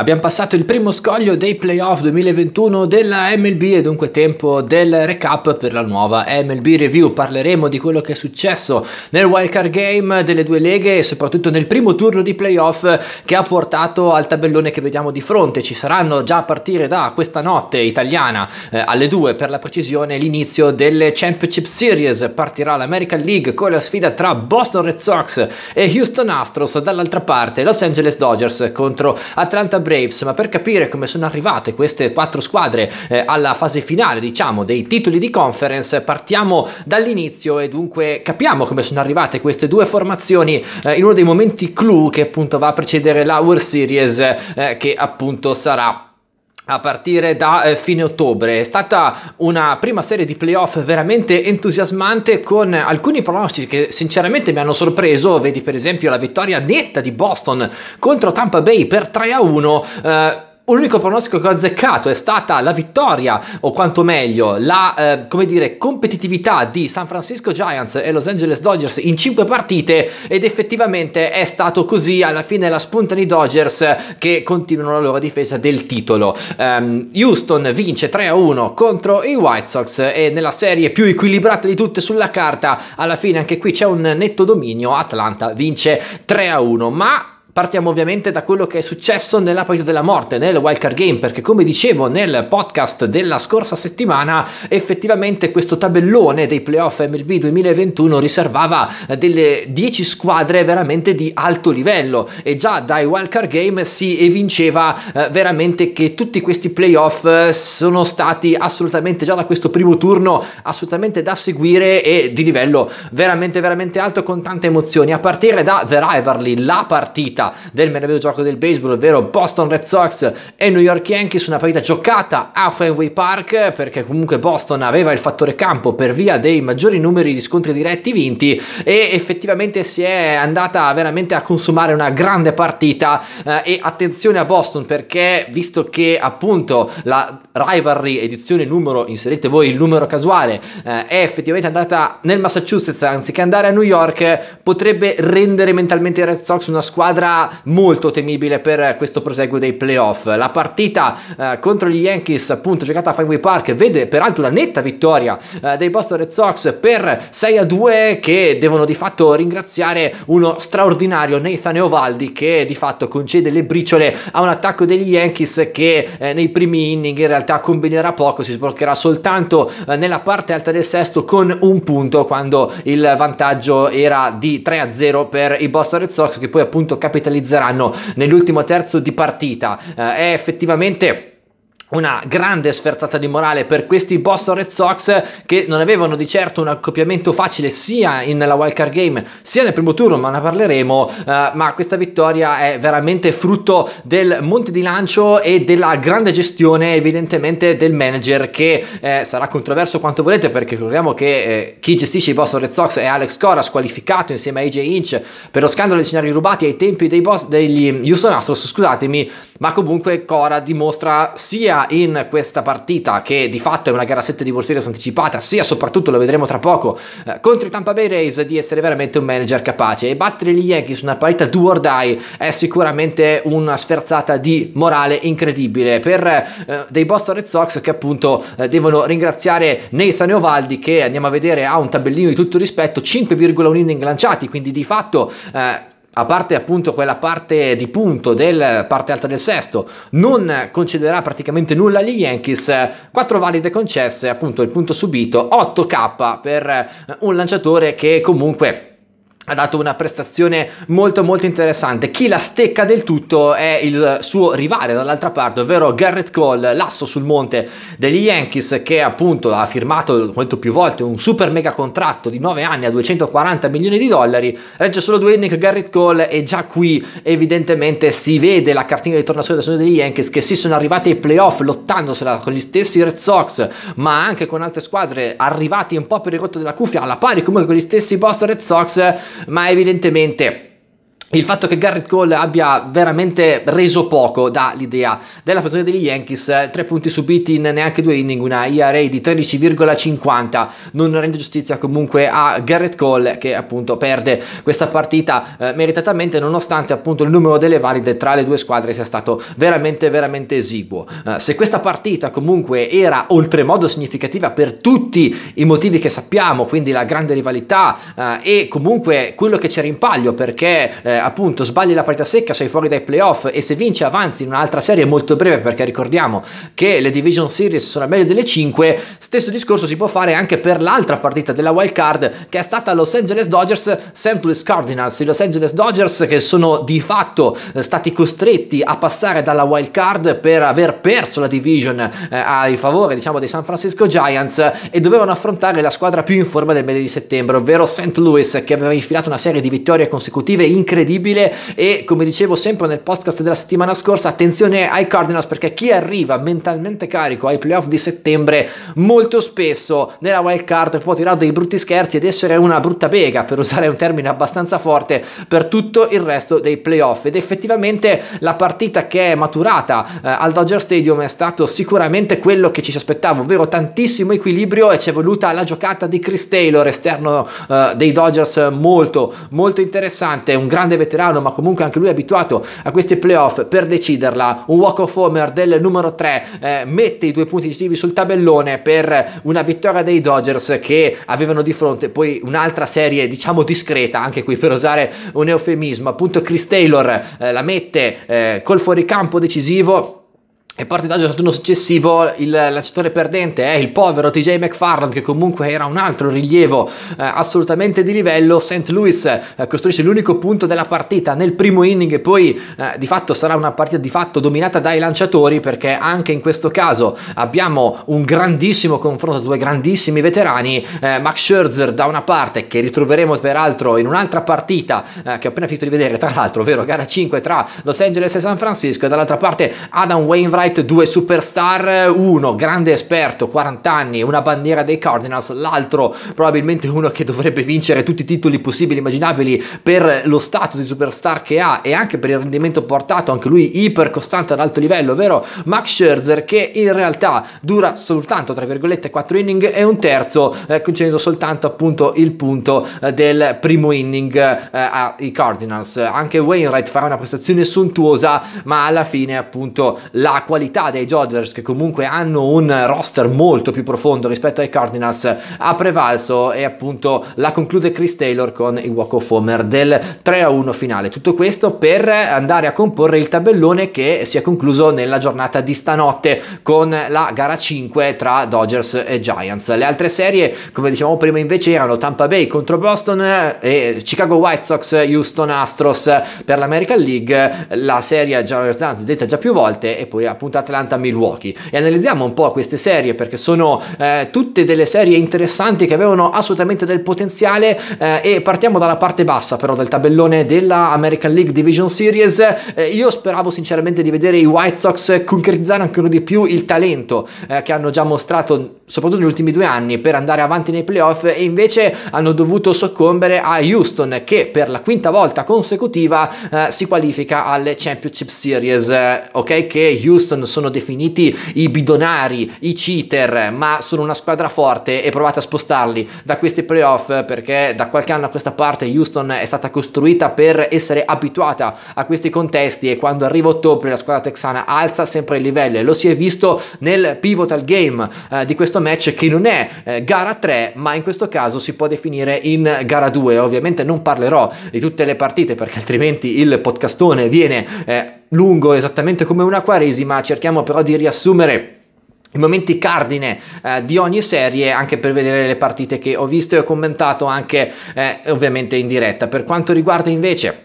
Abbiamo passato il primo scoglio dei playoff 2021 della MLB e dunque tempo del recap per la nuova MLB Review. Parleremo di quello che è successo nel wildcard game delle due leghe e soprattutto nel primo turno di playoff che ha portato al tabellone che vediamo di fronte. Ci saranno già a partire da questa notte italiana eh, alle 2 per la precisione l'inizio delle Championship Series. Partirà l'American League con la sfida tra Boston Red Sox e Houston Astros, dall'altra parte Los Angeles Dodgers contro Atlanta Braves, ma per capire come sono arrivate queste quattro squadre eh, alla fase finale, diciamo, dei titoli di conference, partiamo dall'inizio e dunque capiamo come sono arrivate queste due formazioni eh, in uno dei momenti clou che appunto va a precedere la World Series eh, che appunto sarà a partire da eh, fine ottobre. È stata una prima serie di playoff veramente entusiasmante con alcuni pronostici che sinceramente mi hanno sorpreso, vedi per esempio la vittoria netta di Boston contro Tampa Bay per 3 a 1. Eh, L'unico pronostico che ho azzeccato è stata la vittoria, o quanto meglio, la eh, dire, competitività di San Francisco Giants e Los Angeles Dodgers in 5 partite ed effettivamente è stato così. Alla fine la spuntano i Dodgers che continuano la loro difesa del titolo. Um, Houston vince 3-1 contro i White Sox e nella serie più equilibrata di tutte sulla carta, alla fine anche qui c'è un netto dominio, Atlanta vince 3-1, ma Partiamo ovviamente da quello che è successo nella partita della morte, nel wildcard game, perché come dicevo nel podcast della scorsa settimana, effettivamente questo tabellone dei playoff MLB 2021 riservava eh, delle 10 squadre veramente di alto livello e già dai wildcard game si evinceva eh, veramente che tutti questi playoff eh, sono stati assolutamente già da questo primo turno assolutamente da seguire e di livello veramente veramente alto con tante emozioni, a partire da The Rivalry, la partita del meraviglioso gioco del baseball, ovvero Boston Red Sox e New York Yankees, una partita giocata a Fenway Park perché comunque Boston aveva il fattore campo per via dei maggiori numeri di scontri diretti vinti e effettivamente si è andata veramente a consumare una grande partita eh, e attenzione a Boston perché visto che appunto la rivalry edizione numero inserite voi il numero casuale eh, è effettivamente andata nel Massachusetts anziché andare a New York potrebbe rendere mentalmente i Red Sox una squadra sarà molto temibile per questo proseguo dei playoff. La partita eh, contro gli Yankees, appunto, giocata a Fenway Park, vede peraltro la netta vittoria eh, dei Boston Red Sox per 6 a 2 che devono di fatto ringraziare uno straordinario Nathan Eovaldi che di fatto concede le briciole a un attacco degli Yankees che eh, nei primi inning in realtà combinerà poco, si sbloccherà soltanto eh, nella parte alta del sesto con un punto quando il vantaggio era di 3 a 0 per i Boston Red Sox che poi appunto capitano capitalizzeranno nell'ultimo terzo di partita. Eh, è effettivamente una grande sferzata di morale per questi Boston Red Sox che non avevano di certo un accoppiamento facile sia nella wildcard game sia nel primo turno ma ne parleremo eh, ma questa vittoria è veramente frutto del monte di lancio e della grande gestione evidentemente del manager che eh, sarà controverso quanto volete perché ricordiamo che eh, chi gestisce i Boston Red Sox è Alex Cora squalificato insieme a AJ Inch per lo scandalo dei scenari rubati ai tempi dei boss, degli Houston Astros scusatemi ma comunque Cora dimostra sia in questa partita che di fatto è una gara 7 di World Series anticipata, sia soprattutto, lo vedremo tra poco, eh, contro i Tampa Bay Rays di essere veramente un manager capace e battere gli Yankees una partita do or die è sicuramente una sferzata di morale incredibile per eh, dei Boston Red Sox che appunto eh, devono ringraziare Nathan Ovaldi che andiamo a vedere ha un tabellino di tutto rispetto 5,1 inning lanciati quindi di fatto eh, a parte appunto quella parte di punto del parte alta del sesto, non concederà praticamente nulla agli Yankees, 4 valide concesse, appunto il punto subito, 8K per eh, un lanciatore che comunque ha dato una prestazione molto molto interessante. Chi la stecca del tutto è il suo rivale dall'altra parte, ovvero Garrett Cole, l'asso sul monte degli Yankees che appunto ha firmato molto più volte un super mega contratto di 9 anni a 240 milioni di dollari, regge solo due inning Garrett Cole e già qui evidentemente si vede la cartina di tornasole degli Yankees che si sono arrivati ai playoff lottandosela con gli stessi Red Sox ma anche con altre squadre arrivati un po' per il rotto della cuffia alla pari comunque con gli stessi Boston Red Sox ma evidentemente il fatto che Garrett Cole abbia veramente reso poco dall'idea della partita degli Yankees, eh, tre punti subiti in neanche due inning, una IRA di 13,50 non rende giustizia comunque a Garrett Cole che appunto perde questa partita eh, meritatamente nonostante appunto il numero delle valide tra le due squadre sia stato veramente veramente esiguo. Eh, se questa partita comunque era oltremodo significativa per tutti i motivi che sappiamo, quindi la grande rivalità eh, e comunque quello che c'era in palio perché eh, eh, appunto sbagli la partita secca, sei fuori dai playoff e se vinci avanti in un'altra serie molto breve perché ricordiamo che le division series sono meglio delle 5, stesso discorso si può fare anche per l'altra partita della wild card che è stata Los Angeles Dodgers St. Louis Cardinals, i Los Angeles Dodgers che sono di fatto eh, stati costretti a passare dalla wild card per aver perso la division eh, ai favore diciamo dei San Francisco Giants e dovevano affrontare la squadra più in forma del mese di settembre, ovvero St. Louis che aveva infilato una serie di vittorie consecutive incredibili incredibile e come dicevo sempre nel podcast della settimana scorsa, attenzione ai Cardinals perché chi arriva mentalmente carico ai playoff di settembre molto spesso nella wild card può tirare dei brutti scherzi ed essere una brutta bega per usare un termine abbastanza forte, per tutto il resto dei playoff ed effettivamente la partita che è maturata eh, al Dodger Stadium è stato sicuramente quello che ci aspettavo, ovvero tantissimo equilibrio e ci è voluta la giocata di Chris Taylor, esterno eh, dei Dodgers molto molto interessante, un grande veterano, ma comunque anche lui è abituato a questi playoff per deciderla. Un walk of homer del numero 3 eh, mette i due punti decisivi sul tabellone per una vittoria dei Dodgers che avevano di fronte poi un'altra serie, diciamo discreta, anche qui per usare un eufemismo. Appunto, Chris Taylor eh, la mette eh, col fuoricampo decisivo e partita già turno successivo il lanciatore perdente è il povero TJ McFarland che comunque era un altro rilievo eh, assolutamente di livello. St. Louis eh, costruisce l'unico punto della partita nel primo inning e poi eh, di fatto sarà una partita di fatto dominata dai lanciatori perché anche in questo caso abbiamo un grandissimo confronto tra due grandissimi veterani. Eh, Max Scherzer da una parte che ritroveremo peraltro in un'altra partita eh, che ho appena finito di vedere tra l'altro, ovvero gara 5 tra Los Angeles e San Francisco e dall'altra parte Adam Wainwright Knight, due superstar, uno grande esperto, 40 anni, una bandiera dei Cardinals, l'altro probabilmente uno che dovrebbe vincere tutti i titoli possibili e immaginabili per lo status di superstar che ha e anche per il rendimento portato, anche lui iper costante ad alto livello, ovvero Max Scherzer che in realtà dura soltanto tra virgolette 4 inning e un terzo, eh, concedendo soltanto appunto il punto eh, del primo inning eh, ai Cardinals. Anche Wainwright farà una prestazione sontuosa, ma alla fine appunto l'acqua qualità dei Dodgers, che comunque hanno un roster molto più profondo rispetto ai Cardinals, ha prevalso e appunto la conclude Chris Taylor con il walk of homer del 3-1 finale. Tutto questo per andare a comporre il tabellone che si è concluso nella giornata di stanotte con la gara 5 tra Dodgers e Giants. Le altre serie, come dicevamo prima, invece erano Tampa Bay contro Boston e Chicago White Sox, Houston Astros per l'American League, la serie già, detta già più volte e poi appunto appunto Atlanta-Milwaukee e analizziamo un po' queste serie perché sono eh, tutte delle serie interessanti che avevano assolutamente del potenziale eh, e partiamo dalla parte bassa però del tabellone della American League Division Series eh, io speravo sinceramente di vedere i White Sox concretizzare ancora di più il talento eh, che hanno già mostrato soprattutto negli ultimi due anni per andare avanti nei playoff e invece hanno dovuto soccombere a Houston che per la quinta volta consecutiva eh, si qualifica alle Championship Series eh, ok che Houston Houston sono definiti i bidonari, i cheater, ma sono una squadra forte e provate a spostarli da questi playoff perché da qualche anno a questa parte Houston è stata costruita per essere abituata a questi contesti e quando arriva ottobre la squadra texana alza sempre il livello e lo si è visto nel pivotal game eh, di questo match che non è eh, gara 3 ma in questo caso si può definire in gara 2 ovviamente non parlerò di tutte le partite perché altrimenti il podcastone viene eh, lungo, esattamente come una quaresima, cerchiamo però di riassumere i momenti cardine eh, di ogni serie anche per vedere le partite che ho visto e ho commentato anche eh, ovviamente in diretta. Per quanto riguarda invece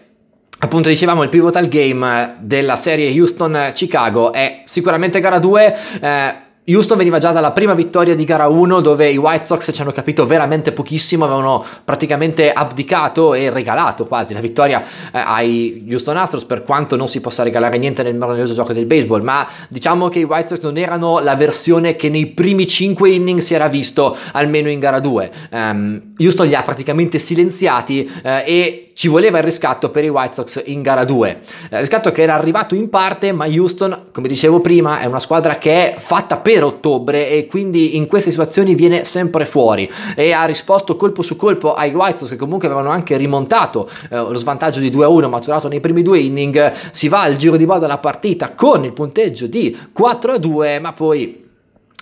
appunto dicevamo il pivotal game eh, della serie Houston-Chicago è sicuramente gara 2 eh, Houston veniva già dalla prima vittoria di gara 1 dove i White Sox ci hanno capito veramente pochissimo, avevano praticamente abdicato e regalato quasi la vittoria eh, ai Houston Astros per quanto non si possa regalare niente nel meraviglioso gioco del baseball, ma diciamo che i White Sox non erano la versione che nei primi 5 inning si era visto almeno in gara 2. Um, ehm, Houston li ha praticamente silenziati eh, e ci voleva il riscatto per i White Sox in gara 2. Eh, riscatto che era arrivato in parte, ma Houston, come dicevo prima, è una squadra che è fatta per primavera ottobre e quindi in queste situazioni viene sempre fuori e ha risposto colpo su colpo ai White Sox che comunque avevano anche rimontato eh, lo svantaggio di 2-1 a maturato nei primi due inning si va al giro di bada alla partita con il punteggio di 4-2 a ma poi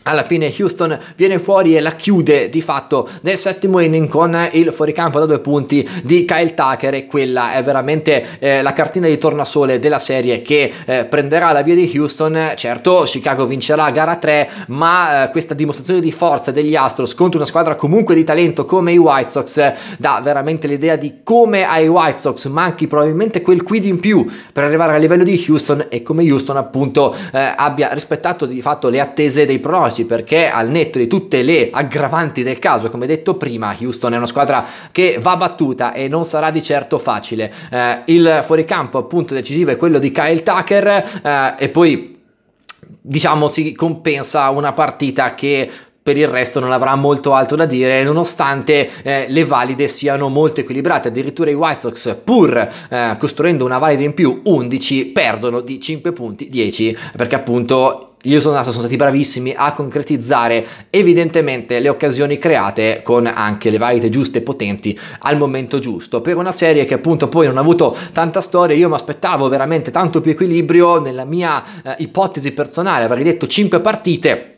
alla fine Houston viene fuori e la chiude di fatto nel settimo inning con il fuoricampo da due punti di Kyle Tucker e quella è veramente eh, la cartina di tornasole della serie che eh, prenderà la via di Houston certo Chicago vincerà gara 3 ma eh, questa dimostrazione di forza degli Astros contro una squadra comunque di talento come i White Sox dà veramente l'idea di come ai White Sox manchi probabilmente quel quid in più per arrivare al livello di Houston e come Houston appunto eh, abbia rispettato di fatto le attese dei pronostici causi perché al netto di tutte le aggravanti del caso, come detto prima, Houston è una squadra che va battuta e non sarà di certo facile. Eh, il fuoricampo appunto decisivo è quello di Kyle Tucker eh, e poi diciamo si compensa una partita che per il resto non avrà molto altro da dire nonostante eh, le valide siano molto equilibrate addirittura i White Sox pur eh, costruendo una valida in più 11 perdono di 5 punti 10 perché appunto gli Houston sono stati bravissimi a concretizzare evidentemente le occasioni create con anche le varie giuste e potenti al momento giusto per una serie che appunto poi non ha avuto tanta storia io mi aspettavo veramente tanto più equilibrio nella mia eh, ipotesi personale avrei detto 5 partite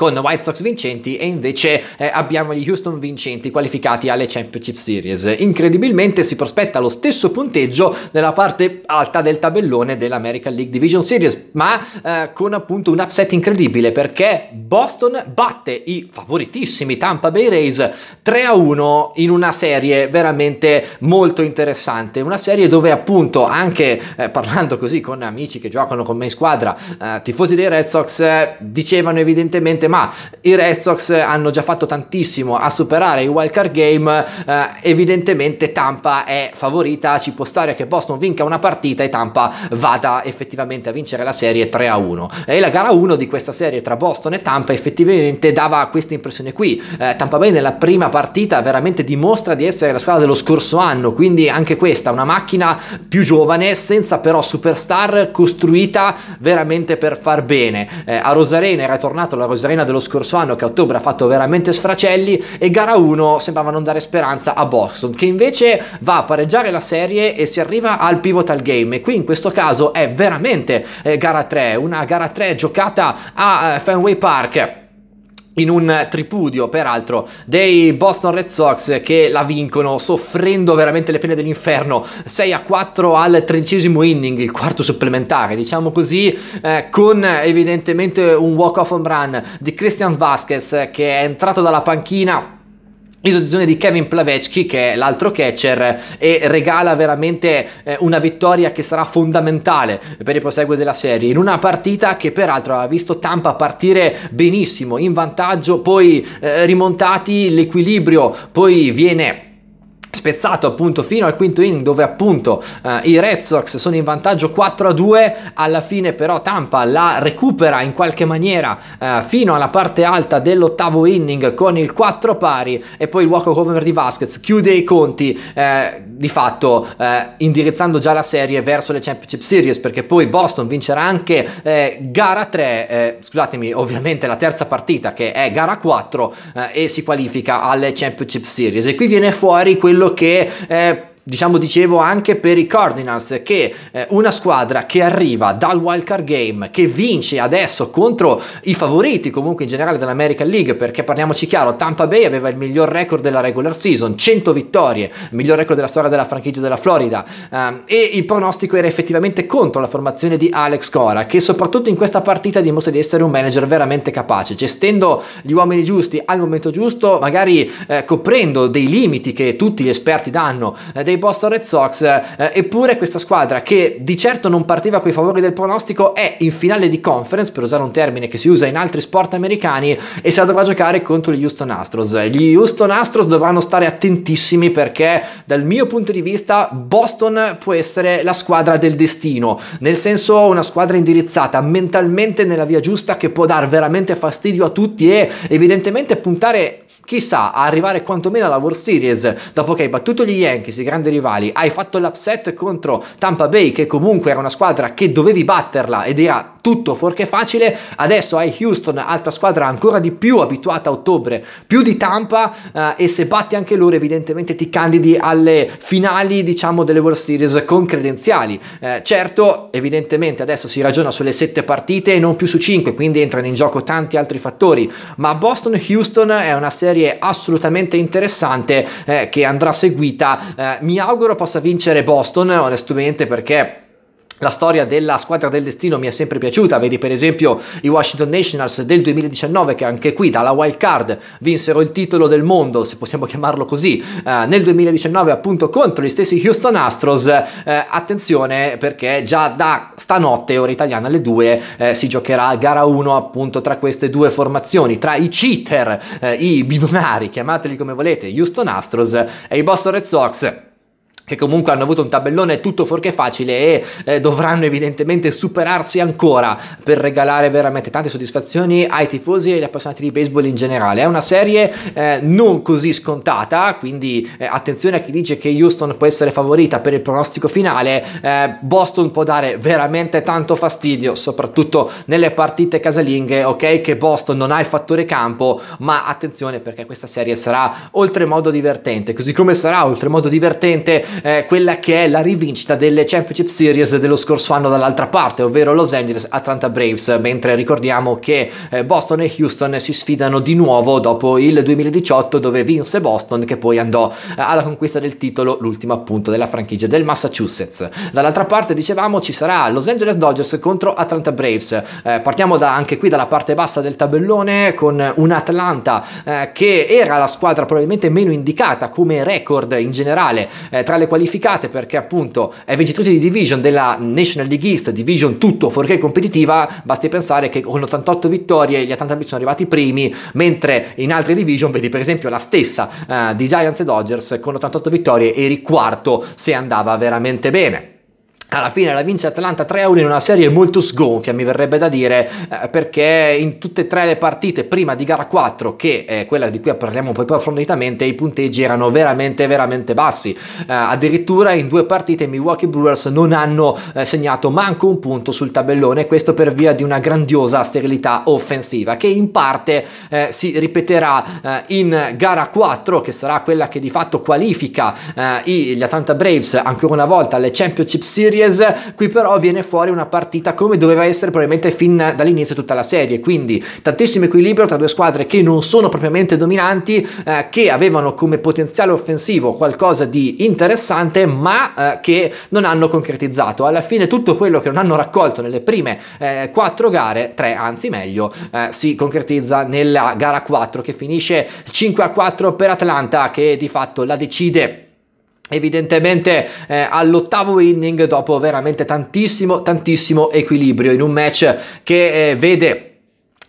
con White Sox vincenti e invece eh, abbiamo gli Houston vincenti qualificati alle Championship Series. Incredibilmente si prospetta lo stesso punteggio nella parte alta del tabellone dell'American League Division Series, ma eh, con appunto un upset incredibile perché Boston batte i favoritissimi Tampa Bay Rays 3 a 1 in una serie veramente molto interessante, una serie dove appunto anche eh, parlando così con amici che giocano con me in squadra, eh, tifosi dei Red Sox eh, dicevano evidentemente ma i Red Sox hanno già fatto tantissimo a superare i wild card game, eh, evidentemente Tampa è favorita, ci può stare che Boston vinca una partita e Tampa vada effettivamente a vincere la serie 3 a 1. E la gara 1 di questa serie tra Boston e Tampa effettivamente dava questa impressione qui. Eh, Tampa Bay nella prima partita veramente dimostra di essere la squadra dello scorso anno, quindi anche questa, una macchina più giovane, senza però superstar, costruita veramente per far bene. Eh, a Rosarena era tornato la Rosarena Tirrena dello scorso anno che a ottobre ha fatto veramente sfracelli e gara 1 sembrava non dare speranza a Boston che invece va a pareggiare la serie e si arriva al pivotal game e qui in questo caso è veramente eh, gara 3, una gara 3 giocata a eh, Fenway Park in un tripudio peraltro dei Boston Red Sox che la vincono soffrendo veramente le pene dell'inferno 6 a 4 al tredicesimo inning il quarto supplementare diciamo così eh, con evidentemente un walk off on run di Christian Vasquez eh, che è entrato dalla panchina Isolazione di Kevin Plavecki che è l'altro catcher e regala veramente eh, una vittoria che sarà fondamentale per il proseguo della serie in una partita che peraltro ha visto Tampa partire benissimo in vantaggio poi eh, rimontati l'equilibrio poi viene spezzato appunto fino al quinto inning dove appunto eh, i Red Sox sono in vantaggio 4 a 2 alla fine però Tampa la recupera in qualche maniera eh, fino alla parte alta dell'ottavo inning con il 4 pari e poi il walkover di Vasquez chiude i conti eh, di fatto eh, indirizzando già la serie verso le Championship Series perché poi Boston vincerà anche eh, gara 3 eh, scusatemi ovviamente la terza partita che è gara 4 e si qualifica alle Championship Series e qui viene fuori quello quello che eh, diciamo dicevo anche per i Cardinals che eh, una squadra che arriva dal wild card game che vince adesso contro i favoriti comunque in generale dell'American League perché parliamoci chiaro Tampa Bay aveva il miglior record della regular season 100 vittorie miglior record della storia della franchigia della Florida um, e il pronostico era effettivamente contro la formazione di Alex Cora che soprattutto in questa partita dimostra di essere un manager veramente capace gestendo gli uomini giusti al momento giusto magari eh, coprendo dei limiti che tutti gli esperti danno eh, dei Boston Red Sox, eh, eppure questa squadra che di certo non partiva coi favori del pronostico è in finale di conference, per usare un termine che si usa in altri sport americani, e se la dovrà giocare contro gli Houston Astros. Gli Houston Astros dovranno stare attentissimi perché dal mio punto di vista Boston può essere la squadra del destino, nel senso una squadra indirizzata mentalmente nella via giusta che può dar veramente fastidio a tutti e evidentemente puntare chissà, a arrivare quantomeno alla World Series, dopo che hai battuto gli Yankees, i grandi rivali, hai fatto l'upset contro Tampa Bay, che comunque era una squadra che dovevi batterla ed era tutto fuorché facile, adesso hai Houston, altra squadra ancora di più abituata a ottobre, più di Tampa, eh, e se batti anche loro evidentemente ti candidi alle finali, diciamo, delle World Series con credenziali. Eh, certo, evidentemente adesso si ragiona sulle sette partite e non più su cinque, quindi entrano in gioco tanti altri fattori, ma Boston-Houston è una serie serie assolutamente interessante eh, che andrà seguita. Eh, mi auguro possa vincere Boston, onestamente, perché la storia della squadra del destino mi è sempre piaciuta, vedi per esempio i Washington Nationals del 2019 che anche qui dalla wild card vinsero il titolo del mondo, se possiamo chiamarlo così, eh, nel 2019 appunto contro gli stessi Houston Astros, eh, attenzione perché già da stanotte ora italiana alle 2 eh, si giocherà gara 1 appunto tra queste due formazioni, tra i cheater, eh, i bidonari, chiamateli come volete, Houston Astros e i Boston Red Sox che comunque hanno avuto un tabellone tutto fuorché facile e eh, dovranno evidentemente superarsi ancora per regalare veramente tante soddisfazioni ai tifosi e agli appassionati di baseball in generale. È una serie eh, non così scontata, quindi eh, attenzione a chi dice che Houston può essere favorita per il pronostico finale, eh, Boston può dare veramente tanto fastidio, soprattutto nelle partite casalinghe, ok che Boston non ha il fattore campo, ma attenzione perché questa serie sarà oltremodo divertente, così come sarà oltremodo divertente eh, quella che è la rivincita delle Championship Series dello scorso anno dall'altra parte, ovvero Los Angeles Atlanta Braves, mentre ricordiamo che eh, Boston e Houston si sfidano di nuovo dopo il 2018 dove vinse Boston che poi andò eh, alla conquista del titolo, l'ultima appunto della franchigia del Massachusetts. Dall'altra parte dicevamo ci sarà Los Angeles Dodgers contro Atlanta Braves. Eh, partiamo da, anche qui dalla parte bassa del tabellone con un Atlanta eh, che era la squadra probabilmente meno indicata come record in generale eh, tra le qualificate perché appunto è vincitrice di division della National League East, division tutto fuorché competitiva, basti pensare che con 88 vittorie gli Atlanta Blitz sono arrivati primi, mentre in altre division vedi per esempio la stessa eh, di Giants e Dodgers con 88 vittorie eri quarto se andava veramente bene alla fine la vince Atlanta 3-1 in una serie molto sgonfia, mi verrebbe da dire, eh, perché in tutte e tre le partite prima di gara 4, che è eh, quella di cui parliamo poi più approfonditamente, i punteggi erano veramente, veramente bassi. Eh, addirittura in due partite i Milwaukee Brewers non hanno segnato manco un punto sul tabellone, questo per via di una grandiosa sterilità offensiva, che in parte eh, si ripeterà eh, in gara 4, che sarà quella che di fatto qualifica eh, gli Atlanta Braves ancora una volta alle Championship Series series, qui però viene fuori una partita come doveva essere probabilmente fin dall'inizio tutta la serie, quindi tantissimo equilibrio tra due squadre che non sono propriamente dominanti, eh, che avevano come potenziale offensivo qualcosa di interessante, ma eh, che non hanno concretizzato. Alla fine tutto quello che non hanno raccolto nelle prime eh, 4 gare, tre anzi meglio, eh, si concretizza nella gara 4 che finisce 5 a 4 per Atlanta che di fatto la decide evidentemente eh, all'ottavo inning dopo veramente tantissimo tantissimo equilibrio in un match che eh, vede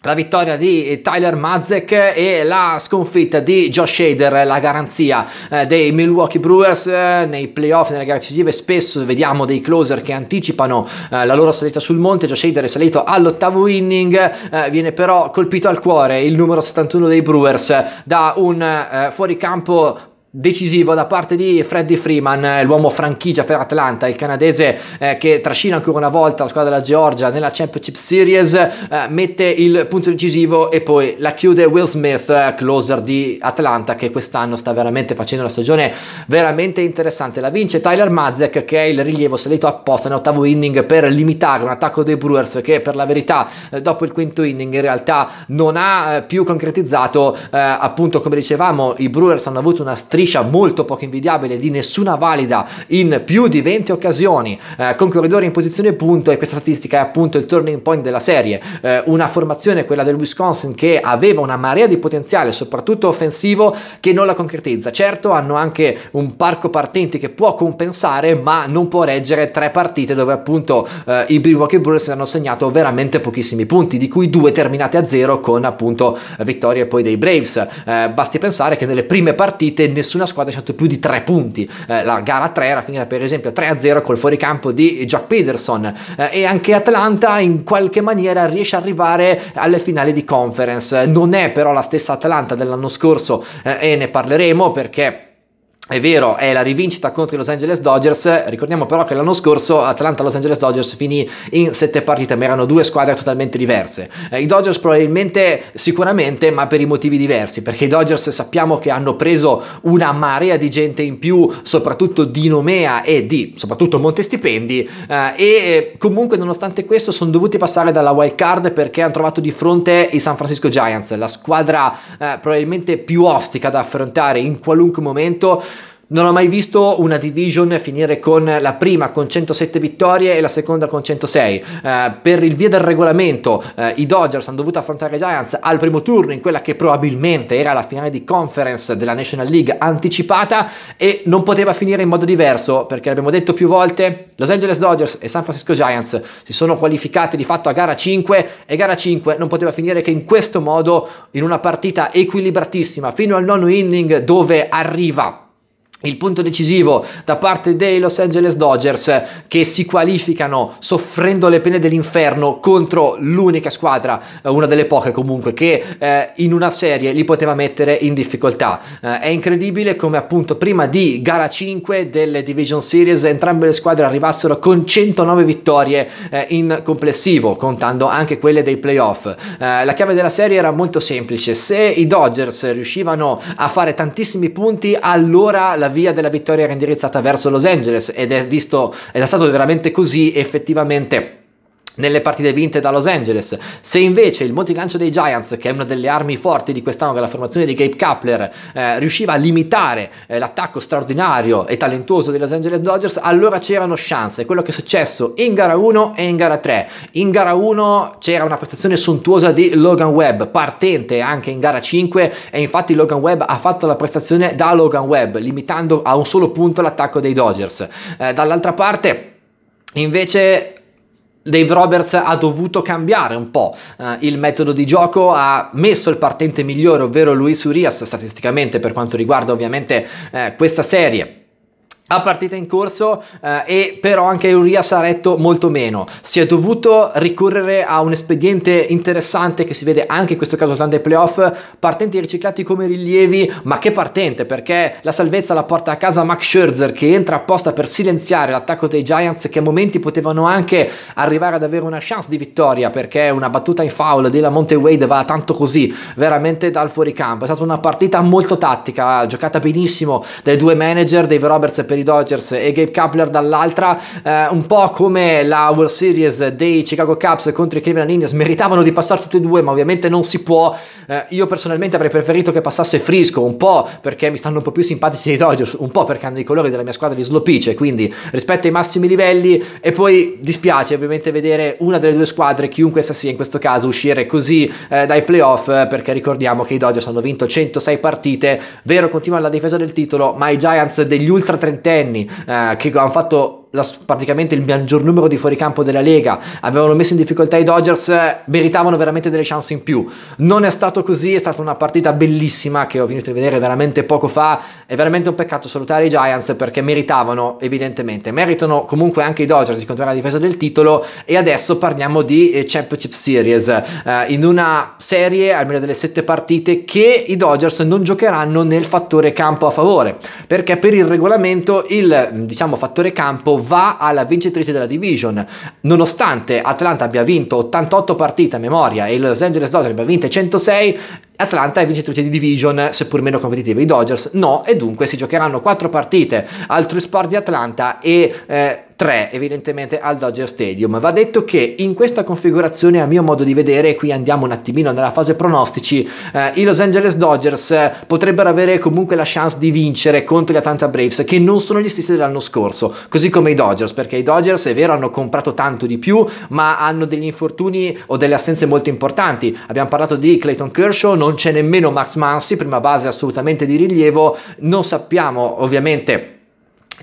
la vittoria di Tyler Mazek e la sconfitta di Josh Hader, la garanzia eh, dei Milwaukee Brewers eh, nei playoff, nelle gare decisive. Spesso vediamo dei closer che anticipano eh, la loro salita sul monte. Josh Hader è salito all'ottavo inning, eh, viene però colpito al cuore il numero 71 dei Brewers da un eh, fuoricampo decisivo da parte di Freddy Freeman, eh, l'uomo franchigia per Atlanta, il canadese eh, che trascina ancora una volta la squadra della Georgia nella Championship Series, eh, mette il punto decisivo e poi la chiude Will Smith, eh, closer di Atlanta che quest'anno sta veramente facendo una stagione veramente interessante. La vince Tyler Mazek che è il rilievo salito apposta nell'ottavo inning per limitare un attacco dei Brewers che per la verità eh, dopo il quinto inning in realtà non ha più concretizzato, appunto come dicevamo i Brewers hanno avuto una striscia striscia molto poco invidiabile di nessuna valida in più di 20 occasioni eh, con corridori in posizione punto e questa statistica è appunto il turning point della serie eh, una formazione quella del Wisconsin che aveva una marea di potenziale soprattutto offensivo che non la concretizza certo hanno anche un parco partenti che può compensare ma non può reggere tre partite dove appunto eh, i Milwaukee Brewers hanno segnato veramente pochissimi punti di cui due terminate a zero con appunto vittorie poi dei Braves eh, basti pensare che nelle prime partite nessuno nessuna squadra ha fatto più di tre punti. Eh, la gara 3 era finita per esempio 3-0 col fuoricampo di Jack Peterson eh, e anche Atlanta in qualche maniera riesce ad arrivare alle finali di conference. Non è però la stessa Atlanta dell'anno scorso eh, e ne parleremo perché è vero, è la rivincita contro i Los Angeles Dodgers, ricordiamo però che l'anno scorso Atlanta-Los Angeles Dodgers finì in sette partite, ma erano due squadre totalmente diverse. Eh, I Dodgers probabilmente, sicuramente, ma per i motivi diversi, perché i Dodgers sappiamo che hanno preso una marea di gente in più, soprattutto di nomea e di, soprattutto, Montestipendi, eh, e comunque nonostante questo sono dovuti passare dalla wild card perché hanno trovato di fronte i San Francisco Giants, la squadra eh, probabilmente più ostica da affrontare in qualunque momento non ho mai visto una division finire con la prima con 107 vittorie e la seconda con 106. Eh, per il via del regolamento, eh, i Dodgers hanno dovuto affrontare i Giants al primo turno in quella che probabilmente era la finale di conference della National League anticipata e non poteva finire in modo diverso perché l'abbiamo detto più volte Los Angeles Dodgers e San Francisco Giants si sono qualificati di fatto a gara 5 e gara 5 non poteva finire che in questo modo in una partita equilibratissima fino al nono inning dove arriva il punto decisivo da parte dei Los Angeles Dodgers che si qualificano soffrendo le pene dell'inferno contro l'unica squadra, eh, una delle poche comunque, che eh, in una serie li poteva mettere in difficoltà. Eh, è incredibile come appunto prima di gara 5 delle Division Series entrambe le squadre arrivassero con 109 vittorie eh, in complessivo, contando anche quelle dei playoff. Eh, la chiave della serie era molto semplice, se i Dodgers riuscivano a fare tantissimi punti allora la via della vittoria era indirizzata verso Los Angeles ed è, visto, ed è stato veramente così effettivamente nelle partite vinte da Los Angeles. Se invece il monte dei Giants, che è una delle armi forti di quest'anno della formazione di Gabe Kapler, eh, riusciva a limitare eh, l'attacco straordinario e talentuoso dei Los Angeles Dodgers, allora c'erano chance. È quello che è successo in gara 1 e in gara 3. In gara 1 c'era una prestazione sontuosa di Logan Webb, partente anche in gara 5 e infatti Logan Webb ha fatto la prestazione da Logan Webb, limitando a un solo punto l'attacco dei Dodgers. Eh, dall'altra parte... Invece Dave Roberts ha dovuto cambiare un po' eh, il metodo di gioco, ha messo il partente migliore, ovvero Luis Urias statisticamente per quanto riguarda ovviamente eh, questa serie a partita in corso eh, e però anche Urias ha retto molto meno. Si è dovuto ricorrere a un espediente interessante che si vede anche in questo caso durante i playoff, partenti riciclati come rilievi, ma che partente perché la salvezza la porta a casa Max Scherzer che entra apposta per silenziare l'attacco dei Giants che a momenti potevano anche arrivare ad avere una chance di vittoria perché una battuta in foul della Monte Wade va tanto così, veramente dal fuoricampo. È stata una partita molto tattica, giocata benissimo dai due manager, Dave Roberts e per i Dodgers e Gabe Kapler dall'altra, eh, un po' come la World Series dei Chicago Cubs contro i Cleveland Indians, meritavano di passare tutti e due, ma ovviamente non si può. Eh, io personalmente avrei preferito che passasse Frisco, un po' perché mi stanno un po' più simpatici i Dodgers, un po' perché hanno i colori della mia squadra di Slopice, quindi rispetto ai massimi livelli e poi dispiace ovviamente vedere una delle due squadre, chiunque essa sia in questo caso, uscire così eh, dai playoff eh, perché ricordiamo che i Dodgers hanno vinto 106 partite, vero continua la difesa del titolo, ma i Giants degli ultra trentenni trentenni eh, che hanno fatto la, praticamente il maggior numero di fuoricampo della Lega, avevano messo in difficoltà i Dodgers, eh, meritavano veramente delle chance in più. Non è stato così, è stata una partita bellissima che ho finito di vedere veramente poco fa, è veramente un peccato salutare i Giants perché meritavano evidentemente, meritano comunque anche i Dodgers di continuare la difesa del titolo e adesso parliamo di eh, Championship Series, eh, in una serie almeno delle sette partite che i Dodgers non giocheranno nel fattore campo a favore, perché per il regolamento il diciamo fattore campo va alla vincitrice della division. Nonostante Atlanta abbia vinto 88 partite a memoria e il Los Angeles Dodgers abbia vinto 106, Atlanta è vincitrice di division, seppur meno competitiva. I Dodgers no, e dunque si giocheranno 4 partite al True Sport di Atlanta e... Eh, 3 evidentemente al Dodger Stadium. Va detto che in questa configurazione a mio modo di vedere, qui andiamo un attimino nella fase pronostici, eh, i Los Angeles Dodgers eh, potrebbero avere comunque la chance di vincere contro gli Atlanta Braves che non sono gli stessi dell'anno scorso, così come i Dodgers, perché i Dodgers è vero hanno comprato tanto di più, ma hanno degli infortuni o delle assenze molto importanti. Abbiamo parlato di Clayton Kershaw, non c'è nemmeno Max Mansi, prima base assolutamente di rilievo, non sappiamo ovviamente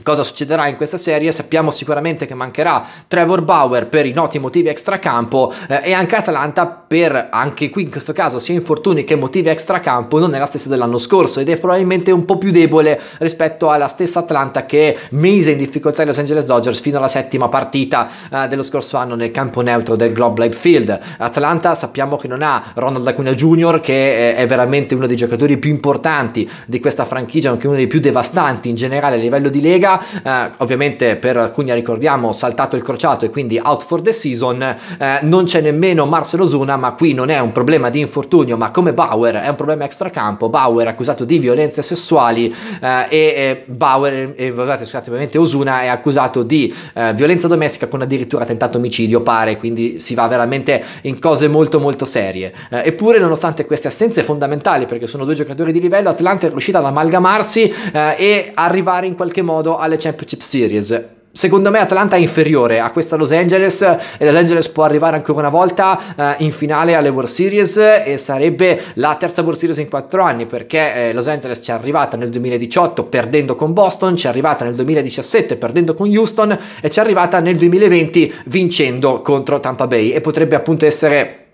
cosa succederà in questa serie. Sappiamo sicuramente che mancherà Trevor Bauer per i noti motivi extracampo eh, e anche Atalanta per anche qui in questo caso sia infortuni che motivi extracampo non è la stessa dell'anno scorso ed è probabilmente un po' più debole rispetto alla stessa Atlanta che mise in difficoltà i Los Angeles Dodgers fino alla settima partita eh, dello scorso anno nel campo neutro del Globe Life Field. Atlanta sappiamo che non ha Ronald Acuna Jr. che eh, è veramente uno dei giocatori più importanti di questa franchigia, anche uno dei più devastanti in generale a livello di lega Bundesliga, eh, ovviamente per Cugna ricordiamo saltato il crociato e quindi out for the season, eh, non c'è nemmeno Marcelo Zuna, ma qui non è un problema di infortunio, ma come Bauer è un problema extracampo, Bauer accusato di violenze sessuali eh, e Bauer, e, guardate, scusate, ovviamente Osuna è accusato di eh, violenza domestica con addirittura tentato omicidio, pare, quindi si va veramente in cose molto molto serie. Eh, eppure nonostante queste assenze fondamentali, perché sono due giocatori di livello, Atlanta è riuscita ad amalgamarsi eh, e arrivare in qualche modo ricordo alle Championship Series. Secondo me Atlanta è inferiore a questa Los Angeles e Los Angeles può arrivare ancora una volta eh, in finale alle World Series e sarebbe la terza World Series in quattro anni perché eh, Los Angeles ci è arrivata nel 2018 perdendo con Boston, ci è arrivata nel 2017 perdendo con Houston e ci è arrivata nel 2020 vincendo contro Tampa Bay e potrebbe appunto essere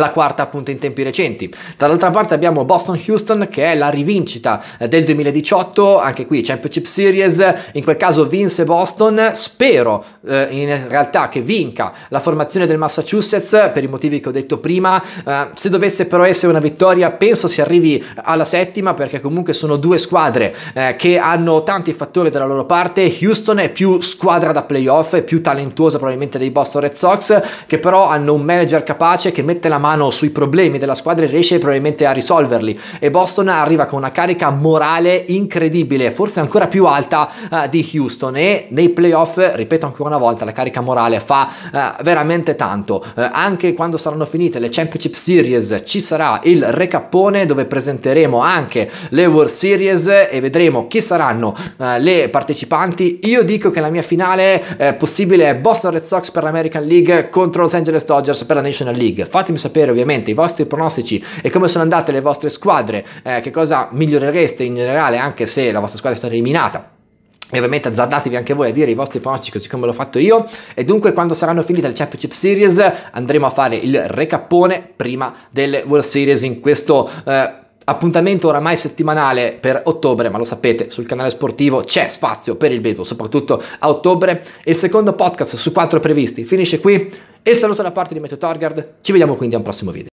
la quarta appunto in tempi recenti. Dall'altra parte abbiamo Boston Houston che è la rivincita eh, del 2018, anche qui Championship Series, in quel caso vinse Boston, spero eh, in realtà che vinca la formazione del Massachusetts per i motivi che ho detto prima, eh, se dovesse però essere una vittoria penso si arrivi alla settima perché comunque sono due squadre eh, che hanno tanti fattori dalla loro parte, Houston è più squadra da playoff, è più talentuosa probabilmente dei Boston Red Sox che però hanno un manager capace che mette la mano sui problemi della squadra e riesce probabilmente a risolverli e Boston arriva con una carica morale incredibile, forse ancora più alta uh, di Houston e nei playoff, ripeto ancora una volta, la carica morale fa uh, veramente tanto. Uh, anche quando saranno finite le Championship Series ci sarà il recappone dove presenteremo anche le World Series e vedremo chi saranno le partecipanti. Io dico che la mia finale è possibile Boston Red Sox per l'American League contro Los Angeles Dodgers per la National League. Fatemi sapere sapere ovviamente i vostri pronostici e come sono andate le vostre squadre, eh, che cosa migliorereste in generale anche se la vostra squadra è stata eliminata. E ovviamente azzardatevi anche voi a dire i vostri pronostici così come l'ho fatto io. E dunque quando saranno finite le Championship Series andremo a fare il recapone prima delle World Series in questo eh, appuntamento oramai settimanale per ottobre, ma lo sapete, sul canale sportivo c'è spazio per il baseball, soprattutto a ottobre. Il secondo podcast su quattro previsti finisce qui. E saluto da parte di Matteo Torgard. Ci vediamo quindi a un prossimo video.